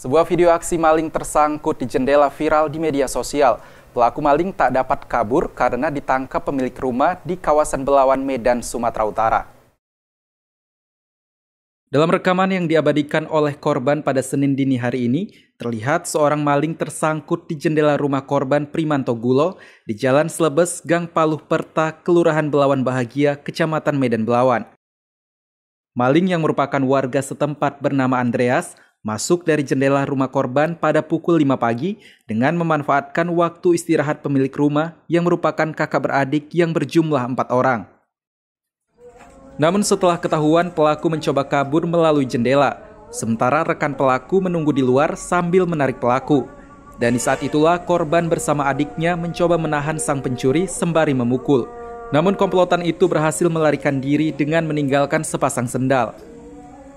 Sebuah video aksi maling tersangkut di jendela viral di media sosial. Pelaku maling tak dapat kabur karena ditangkap pemilik rumah di kawasan Belawan, Medan, Sumatera Utara. Dalam rekaman yang diabadikan oleh korban pada Senin dini hari ini, terlihat seorang maling tersangkut di jendela rumah korban Primanto Gulo di Jalan Slebes, Gang Paluh Perta, Kelurahan Belawan Bahagia, Kecamatan Medan Belawan. Maling yang merupakan warga setempat bernama Andreas masuk dari jendela rumah korban pada pukul 5 pagi dengan memanfaatkan waktu istirahat pemilik rumah yang merupakan kakak beradik yang berjumlah empat orang. Namun setelah ketahuan pelaku mencoba kabur melalui jendela, sementara rekan pelaku menunggu di luar sambil menarik pelaku. Dan di saat itulah korban bersama adiknya mencoba menahan sang pencuri sembari memukul. Namun komplotan itu berhasil melarikan diri dengan meninggalkan sepasang sendal.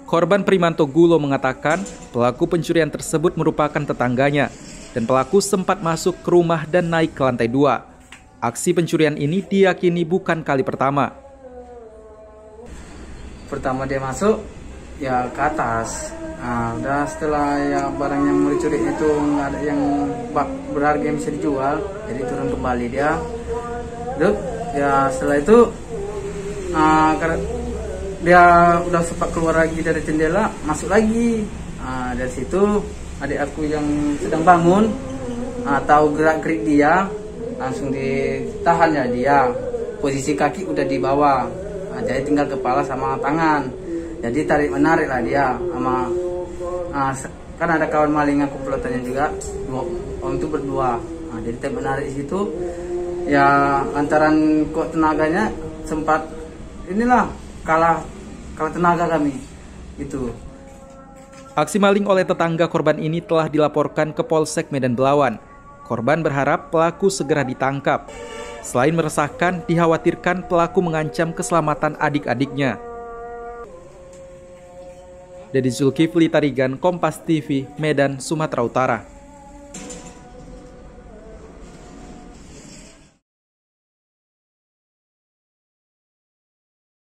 Korban Primanto Gulo mengatakan pelaku pencurian tersebut merupakan tetangganya dan pelaku sempat masuk ke rumah dan naik ke lantai dua. Aksi pencurian ini diyakini bukan kali pertama. Pertama dia masuk, ya ke atas. Nah, udah setelah ya barang yang mau dicuri itu nggak ada yang berharga yang bisa dijual, jadi turun kembali dia. Duh, ya setelah itu, uh, dia udah sempat keluar lagi dari jendela masuk lagi nah, dari situ adik aku yang sedang bangun atau ah, gerak gerik dia langsung ditahan ya dia posisi kaki udah di bawah nah, jadi tinggal kepala sama tangan jadi tarik menarik lah dia sama nah, kan ada kawan maling aku pelatanya juga orang itu berdua nah, jadi tarik menarik di situ ya antaran kok tenaganya sempat inilah kalah kalau tenaga kami itu Aksi maling oleh tetangga korban ini telah dilaporkan ke Polsek Medan Belawan. Korban berharap pelaku segera ditangkap. Selain meresahkan, dikhawatirkan pelaku mengancam keselamatan adik-adiknya. Dedi Zulkifli Tarigan, Kompas TV, Medan, Sumatera Utara.